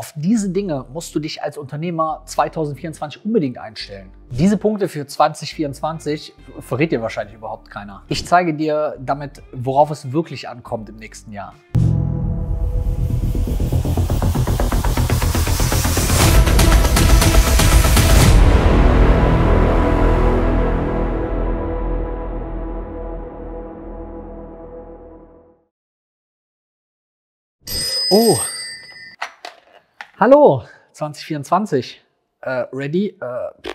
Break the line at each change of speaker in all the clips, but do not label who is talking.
Auf diese Dinge musst du dich als Unternehmer 2024 unbedingt einstellen. Diese Punkte für 2024 verrät dir wahrscheinlich überhaupt keiner. Ich zeige dir damit, worauf es wirklich ankommt im nächsten Jahr. Oh, Hallo, 2024. Äh, ready? Äh,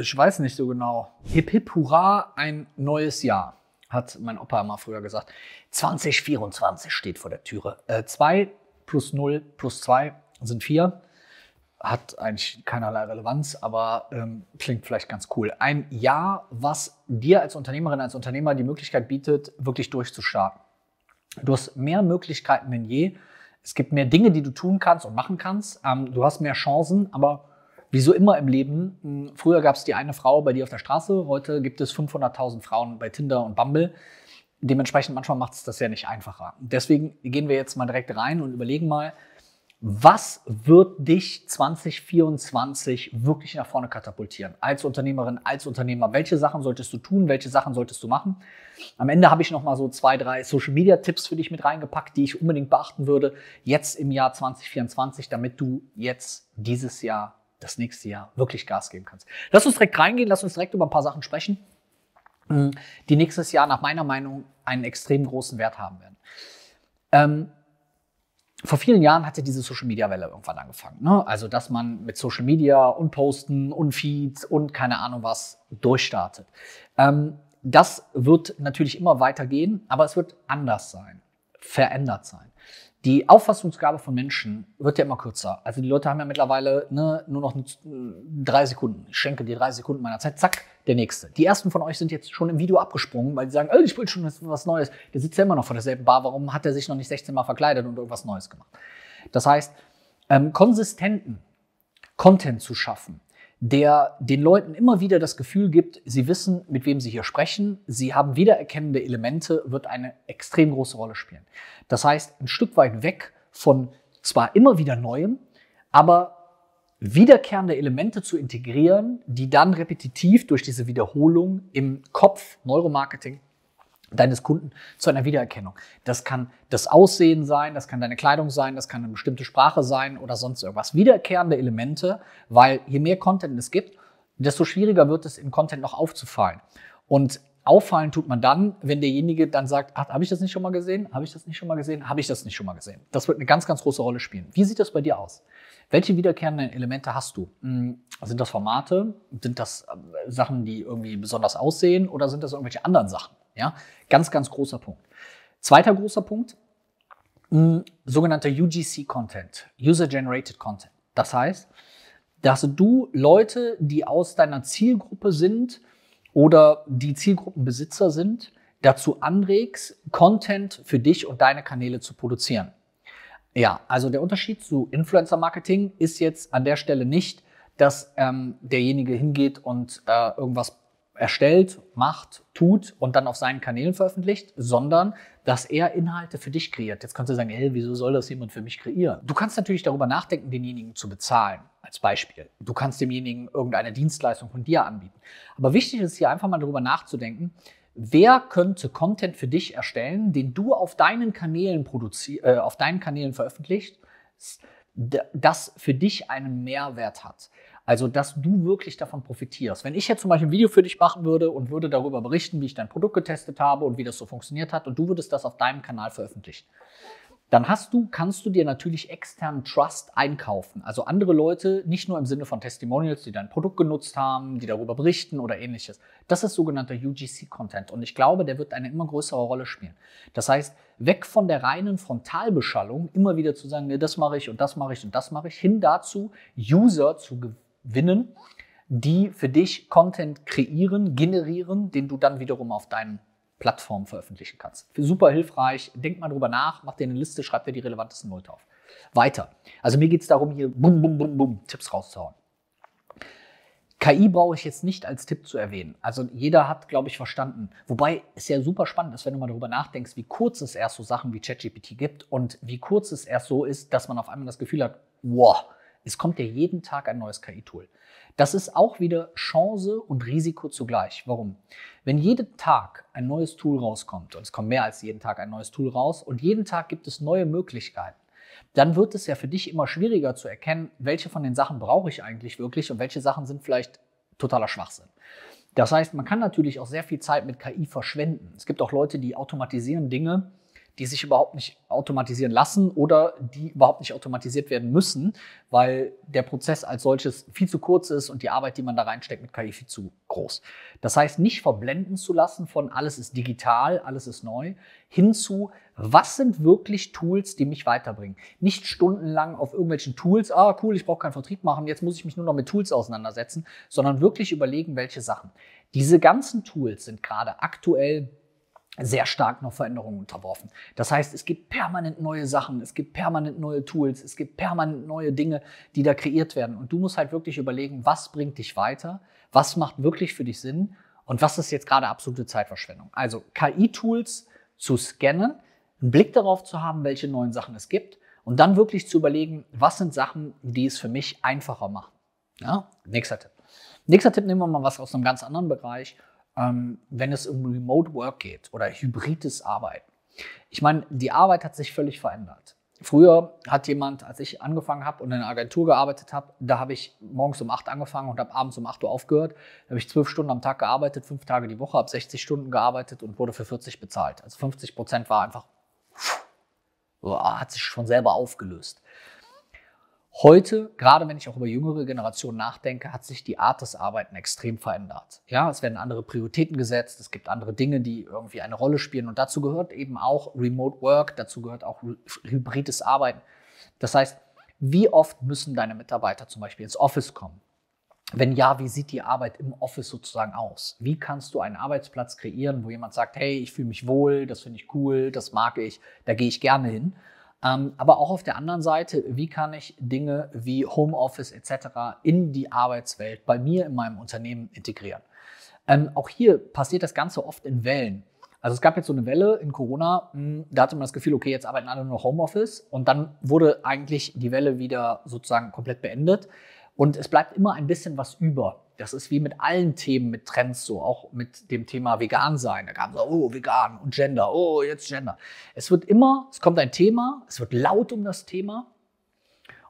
ich weiß nicht so genau. Hip hip hurra, ein neues Jahr, hat mein Opa immer früher gesagt. 2024 steht vor der Türe. 2 äh, plus 0 plus 2 sind 4. Hat eigentlich keinerlei Relevanz, aber ähm, klingt vielleicht ganz cool. Ein Jahr, was dir als Unternehmerin, als Unternehmer die Möglichkeit bietet, wirklich durchzustarten. Du hast mehr Möglichkeiten denn je, es gibt mehr Dinge, die du tun kannst und machen kannst. Ähm, du hast mehr Chancen, aber wie so immer im Leben. Hm, früher gab es die eine Frau bei dir auf der Straße, heute gibt es 500.000 Frauen bei Tinder und Bumble. Dementsprechend manchmal macht es das ja nicht einfacher. Deswegen gehen wir jetzt mal direkt rein und überlegen mal, was wird dich 2024 wirklich nach vorne katapultieren? Als Unternehmerin, als Unternehmer, welche Sachen solltest du tun? Welche Sachen solltest du machen? Am Ende habe ich noch mal so zwei, drei Social Media Tipps für dich mit reingepackt, die ich unbedingt beachten würde jetzt im Jahr 2024, damit du jetzt dieses Jahr, das nächste Jahr wirklich Gas geben kannst. Lass uns direkt reingehen, lass uns direkt über ein paar Sachen sprechen, die nächstes Jahr nach meiner Meinung einen extrem großen Wert haben werden. Ähm, vor vielen Jahren hatte diese Social Media Welle irgendwann angefangen. Ne? Also, dass man mit Social Media und Posten und Feeds und keine Ahnung was durchstartet. Ähm, das wird natürlich immer weitergehen, aber es wird anders sein, verändert sein die Auffassungsgabe von Menschen wird ja immer kürzer. Also die Leute haben ja mittlerweile ne, nur noch drei Sekunden. Ich schenke dir drei Sekunden meiner Zeit, zack, der nächste. Die ersten von euch sind jetzt schon im Video abgesprungen, weil die sagen, oh, ich will schon was Neues. Der sitzt ja immer noch vor derselben Bar, warum hat er sich noch nicht 16 Mal verkleidet und irgendwas Neues gemacht? Das heißt, ähm, konsistenten Content zu schaffen, der den Leuten immer wieder das Gefühl gibt, sie wissen, mit wem sie hier sprechen, sie haben wiedererkennende Elemente, wird eine extrem große Rolle spielen. Das heißt, ein Stück weit weg von zwar immer wieder Neuem, aber wiederkehrende Elemente zu integrieren, die dann repetitiv durch diese Wiederholung im Kopf, Neuromarketing, deines Kunden zu einer Wiedererkennung. Das kann das Aussehen sein, das kann deine Kleidung sein, das kann eine bestimmte Sprache sein oder sonst irgendwas. Wiederkehrende Elemente, weil je mehr Content es gibt, desto schwieriger wird es im Content noch aufzufallen. Und auffallen tut man dann, wenn derjenige dann sagt, ach, habe ich das nicht schon mal gesehen? Habe ich das nicht schon mal gesehen? Habe ich das nicht schon mal gesehen? Das wird eine ganz, ganz große Rolle spielen. Wie sieht das bei dir aus? Welche wiederkehrenden Elemente hast du? Hm, sind das Formate? Sind das ähm, Sachen, die irgendwie besonders aussehen? Oder sind das irgendwelche anderen Sachen? Ja, ganz, ganz großer Punkt. Zweiter großer Punkt, mh, mm, sogenannter UGC-Content, User-Generated Content. Das heißt, dass du Leute, die aus deiner Zielgruppe sind oder die Zielgruppenbesitzer sind, dazu anregst, Content für dich und deine Kanäle zu produzieren. Ja, also der Unterschied zu Influencer-Marketing ist jetzt an der Stelle nicht, dass ähm, derjenige hingeht und äh, irgendwas erstellt, macht, tut und dann auf seinen Kanälen veröffentlicht, sondern dass er Inhalte für dich kreiert. Jetzt kannst du sagen, hey, wieso soll das jemand für mich kreieren? Du kannst natürlich darüber nachdenken, denjenigen zu bezahlen, als Beispiel. Du kannst demjenigen irgendeine Dienstleistung von dir anbieten. Aber wichtig ist hier einfach mal darüber nachzudenken, wer könnte Content für dich erstellen, den du auf deinen Kanälen, produzi äh, auf deinen Kanälen veröffentlicht, das für dich einen Mehrwert hat. Also, dass du wirklich davon profitierst. Wenn ich jetzt zum Beispiel ein Video für dich machen würde und würde darüber berichten, wie ich dein Produkt getestet habe und wie das so funktioniert hat und du würdest das auf deinem Kanal veröffentlichen, dann hast du, kannst du dir natürlich externen Trust einkaufen. Also andere Leute, nicht nur im Sinne von Testimonials, die dein Produkt genutzt haben, die darüber berichten oder ähnliches. Das ist sogenannter UGC-Content. Und ich glaube, der wird eine immer größere Rolle spielen. Das heißt, weg von der reinen Frontalbeschallung, immer wieder zu sagen, nee, das mache ich und das mache ich und das mache ich, hin dazu, User zu gewinnen Winnen, die für dich Content kreieren, generieren, den du dann wiederum auf deinen Plattformen veröffentlichen kannst. Super hilfreich. Denk mal drüber nach, mach dir eine Liste, schreib dir die relevantesten Leute auf. Weiter. Also mir geht es darum, hier bum, bum, bum, bum, Tipps rauszuhauen. KI brauche ich jetzt nicht als Tipp zu erwähnen. Also jeder hat, glaube ich, verstanden. Wobei es ja super spannend ist, wenn du mal darüber nachdenkst, wie kurz es erst so Sachen wie ChatGPT gibt und wie kurz es erst so ist, dass man auf einmal das Gefühl hat, wow, es kommt ja jeden Tag ein neues KI-Tool. Das ist auch wieder Chance und Risiko zugleich. Warum? Wenn jeden Tag ein neues Tool rauskommt, und es kommt mehr als jeden Tag ein neues Tool raus, und jeden Tag gibt es neue Möglichkeiten, dann wird es ja für dich immer schwieriger zu erkennen, welche von den Sachen brauche ich eigentlich wirklich und welche Sachen sind vielleicht totaler Schwachsinn. Das heißt, man kann natürlich auch sehr viel Zeit mit KI verschwenden. Es gibt auch Leute, die automatisieren Dinge, die sich überhaupt nicht automatisieren lassen oder die überhaupt nicht automatisiert werden müssen, weil der Prozess als solches viel zu kurz ist und die Arbeit, die man da reinsteckt mit KI viel zu groß. Das heißt, nicht verblenden zu lassen von alles ist digital, alles ist neu, hinzu, was sind wirklich Tools, die mich weiterbringen? Nicht stundenlang auf irgendwelchen Tools, ah cool, ich brauche keinen Vertrieb machen, jetzt muss ich mich nur noch mit Tools auseinandersetzen, sondern wirklich überlegen, welche Sachen. Diese ganzen Tools sind gerade aktuell sehr stark noch Veränderungen unterworfen. Das heißt, es gibt permanent neue Sachen, es gibt permanent neue Tools, es gibt permanent neue Dinge, die da kreiert werden. Und du musst halt wirklich überlegen, was bringt dich weiter, was macht wirklich für dich Sinn und was ist jetzt gerade absolute Zeitverschwendung. Also KI-Tools zu scannen, einen Blick darauf zu haben, welche neuen Sachen es gibt und dann wirklich zu überlegen, was sind Sachen, die es für mich einfacher machen. Ja? Nächster Tipp. Nächster Tipp nehmen wir mal was aus einem ganz anderen Bereich ähm, wenn es um Remote Work geht oder hybrides Arbeiten. Ich meine, die Arbeit hat sich völlig verändert. Früher hat jemand, als ich angefangen habe und in einer Agentur gearbeitet habe, da habe ich morgens um 8 angefangen und habe abends um 8 Uhr aufgehört. Da habe ich 12 Stunden am Tag gearbeitet, 5 Tage die Woche, habe 60 Stunden gearbeitet und wurde für 40 bezahlt. Also 50 Prozent war einfach, hat sich schon selber aufgelöst. Heute, gerade wenn ich auch über jüngere Generationen nachdenke, hat sich die Art des Arbeiten extrem verändert. Ja, es werden andere Prioritäten gesetzt, es gibt andere Dinge, die irgendwie eine Rolle spielen und dazu gehört eben auch Remote Work, dazu gehört auch hybrides Arbeiten. Das heißt, wie oft müssen deine Mitarbeiter zum Beispiel ins Office kommen? Wenn ja, wie sieht die Arbeit im Office sozusagen aus? Wie kannst du einen Arbeitsplatz kreieren, wo jemand sagt, hey, ich fühle mich wohl, das finde ich cool, das mag ich, da gehe ich gerne hin? Ähm, aber auch auf der anderen Seite, wie kann ich Dinge wie Homeoffice etc. in die Arbeitswelt bei mir in meinem Unternehmen integrieren? Ähm, auch hier passiert das Ganze oft in Wellen. Also es gab jetzt so eine Welle in Corona, hm, da hatte man das Gefühl, okay, jetzt arbeiten alle nur Homeoffice und dann wurde eigentlich die Welle wieder sozusagen komplett beendet und es bleibt immer ein bisschen was über. Das ist wie mit allen Themen, mit Trends so, auch mit dem Thema vegan sein. Da kam so, oh, vegan und Gender, oh, jetzt Gender. Es wird immer, es kommt ein Thema, es wird laut um das Thema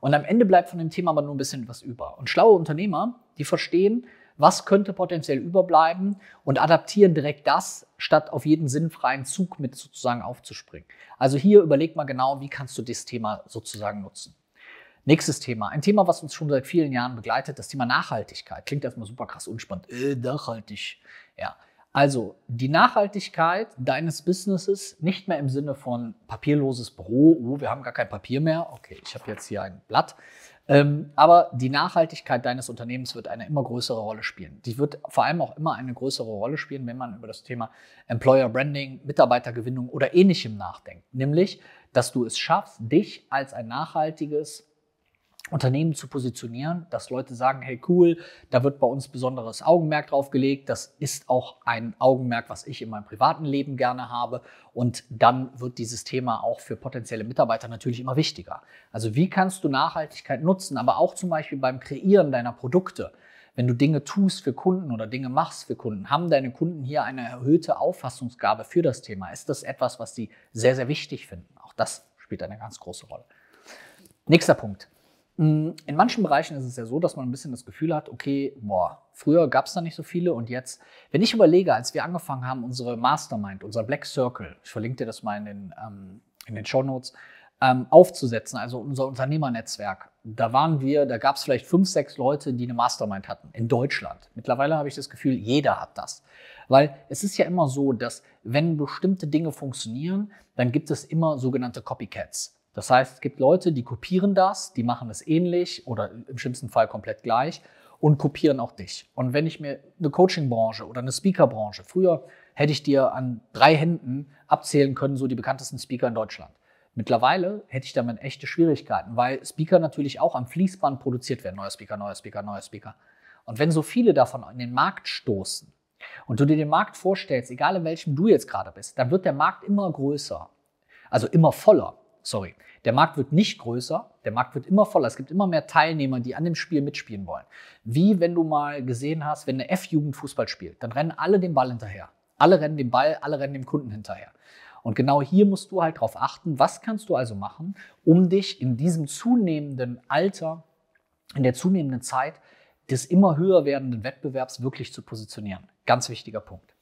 und am Ende bleibt von dem Thema aber nur ein bisschen was über. Und schlaue Unternehmer, die verstehen, was könnte potenziell überbleiben und adaptieren direkt das, statt auf jeden sinnfreien Zug mit sozusagen aufzuspringen. Also hier überleg mal genau, wie kannst du das Thema sozusagen nutzen. Nächstes Thema, ein Thema, was uns schon seit vielen Jahren begleitet, das Thema Nachhaltigkeit. Klingt erstmal super krass unspannend. Äh, nachhaltig. Ja. Also die Nachhaltigkeit deines Businesses nicht mehr im Sinne von papierloses Büro, oh, wir haben gar kein Papier mehr, okay, ich habe jetzt hier ein Blatt. Ähm, aber die Nachhaltigkeit deines Unternehmens wird eine immer größere Rolle spielen. Die wird vor allem auch immer eine größere Rolle spielen, wenn man über das Thema Employer Branding, Mitarbeitergewinnung oder ähnlichem nachdenkt. Nämlich, dass du es schaffst, dich als ein nachhaltiges Unternehmen zu positionieren, dass Leute sagen, hey cool, da wird bei uns besonderes Augenmerk drauf gelegt. Das ist auch ein Augenmerk, was ich in meinem privaten Leben gerne habe. Und dann wird dieses Thema auch für potenzielle Mitarbeiter natürlich immer wichtiger. Also wie kannst du Nachhaltigkeit nutzen, aber auch zum Beispiel beim Kreieren deiner Produkte. Wenn du Dinge tust für Kunden oder Dinge machst für Kunden, haben deine Kunden hier eine erhöhte Auffassungsgabe für das Thema? Ist das etwas, was sie sehr, sehr wichtig finden? Auch das spielt eine ganz große Rolle. Nächster Punkt. Mm, in manchen Bereichen ist es ja so, dass man ein bisschen das Gefühl hat, okay, boah, früher gab es da nicht so viele und jetzt, wenn ich überlege, als wir angefangen haben, unsere Mastermind, unser Black Circle, ich verlinke dir das mal in den, ähm, in den Show Notes, ähm, aufzusetzen, also unser Unternehmernetzwerk, da waren wir, da gab es vielleicht fünf, sechs Leute, die eine Mastermind hatten in Deutschland. Mittlerweile habe ich das Gefühl, jeder hat das. Weil es ist ja immer so, dass wenn bestimmte Dinge funktionieren, dann gibt es immer sogenannte Copycats. Das heißt, es gibt Leute, die kopieren das, die machen es ähnlich oder im schlimmsten Fall komplett gleich und kopieren auch dich. Und wenn ich mir eine Coaching-Branche oder eine Speaker-Branche, früher hätte ich dir an drei Händen abzählen können, so die bekanntesten Speaker in Deutschland. Mittlerweile hätte ich damit echte Schwierigkeiten, weil Speaker natürlich auch am Fließband produziert werden. Neuer Speaker, neuer Speaker, neuer Speaker. Und wenn so viele davon in den Markt stoßen und du dir den Markt vorstellst, egal in welchem du jetzt gerade bist, dann wird der Markt immer größer, also immer voller sorry. Der Markt wird nicht größer, der Markt wird immer voller. Es gibt immer mehr Teilnehmer, die an dem Spiel mitspielen wollen. Wie wenn du mal gesehen hast, wenn eine F-Jugend Fußball spielt, dann rennen alle dem Ball hinterher. Alle rennen dem Ball, alle rennen dem Kunden hinterher. Und genau hier musst du halt darauf achten, was kannst du also machen, um dich in diesem zunehmenden Alter, in der zunehmenden Zeit des immer höher werdenden Wettbewerbs wirklich zu positionieren. Ganz wichtiger Punkt.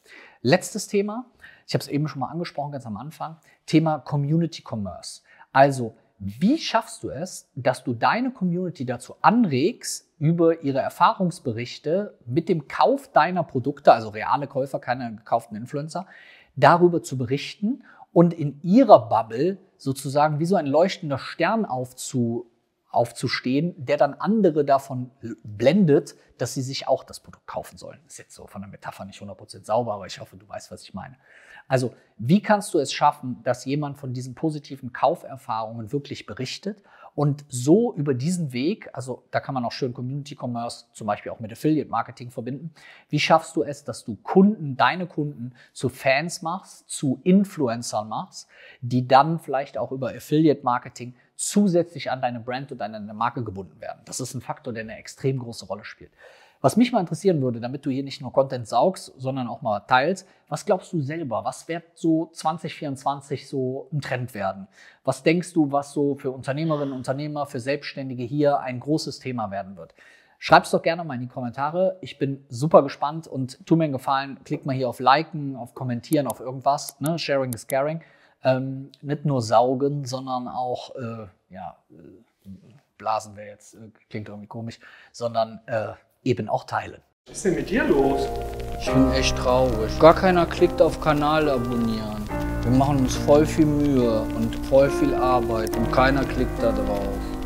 Letztes Thema, ich habe es eben schon mal angesprochen, ganz am Anfang, Thema Community Commerce. Also, wie schaffst du es, dass du deine Community dazu anregst, über ihre Erfahrungsberichte mit dem Kauf deiner Produkte, also reale Käufer, keine gekauften Influencer, darüber zu berichten und in ihrer Bubble sozusagen wie so ein leuchtender Stern aufzu aufzustehen, der dann andere davon blendet, dass sie sich auch das Produkt kaufen sollen. Ist jetzt so von der Metapher nicht 100% sauber, aber ich hoffe, du weißt, was ich meine. Also, wie kannst du es schaffen, dass jemand von diesen positiven Kauferfahrungen wirklich berichtet und so über diesen Weg, also da kann man auch schön Community Commerce zum Beispiel auch mit Affiliate Marketing verbinden. Wie schaffst du es, dass du Kunden, deine Kunden zu Fans machst, zu Influencern machst, die dann vielleicht auch über Affiliate Marketing zusätzlich an deine Brand und an deine Marke gebunden werden. Das ist ein Faktor, der eine extrem große Rolle spielt. Was mich mal interessieren würde, damit du hier nicht nur Content saugst, sondern auch mal teilst, was glaubst du selber? Was wird so 2024 so ein Trend werden? Was denkst du, was so für Unternehmerinnen und Unternehmer, für Selbstständige hier ein großes Thema werden wird? Schreib es doch gerne mal in die Kommentare. Ich bin super gespannt und tu mir einen Gefallen, klick mal hier auf Liken, auf Kommentieren, auf irgendwas. Ne? Sharing is caring. Ähm, nicht nur saugen, sondern auch, äh, ja, äh, blasen wäre jetzt, äh, klingt irgendwie komisch, sondern äh, eben auch teilen. Was ist denn mit dir los? Ich bin echt traurig. Gar keiner klickt auf Kanal abonnieren. Wir machen uns voll viel Mühe und voll viel Arbeit und keiner klickt da drauf.